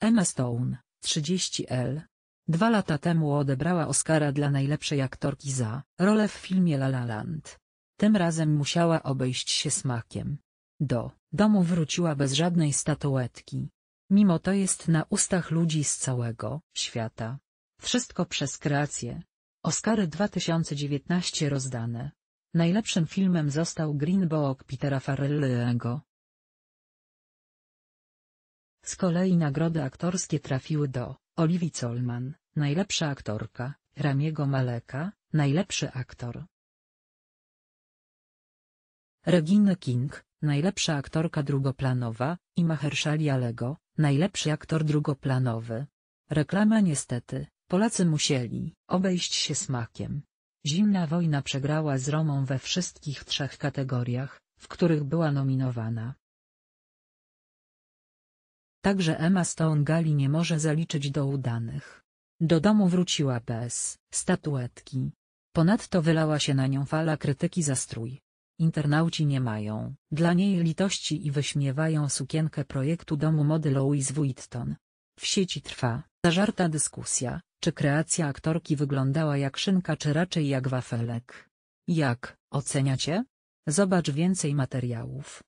Emma Stone, 30L. Dwa lata temu odebrała Oscara dla najlepszej aktorki za rolę w filmie La La Land. Tym razem musiała obejść się smakiem. Do domu wróciła bez żadnej statuetki. Mimo to jest na ustach ludzi z całego świata. Wszystko przez kreację. Oscary 2019 rozdane. Najlepszym filmem został Green Book Petera Farrelly'ego. Z kolei nagrody aktorskie trafiły do Oliwii Colman, najlepsza aktorka, Ramiego Maleka, najlepszy aktor. Regina King, najlepsza aktorka drugoplanowa, i Mahershali Alego, najlepszy aktor drugoplanowy. Reklama niestety, Polacy musieli obejść się smakiem. Zimna wojna przegrała z Romą we wszystkich trzech kategoriach, w których była nominowana. Także Emma Stone Gali nie może zaliczyć do udanych. Do domu wróciła bez statuetki. Ponadto wylała się na nią fala krytyki za strój. Internauci nie mają dla niej litości i wyśmiewają sukienkę projektu domu mody Louise Vuitton. W sieci trwa zażarta dyskusja, czy kreacja aktorki wyglądała jak szynka czy raczej jak wafelek. Jak oceniacie? Zobacz więcej materiałów.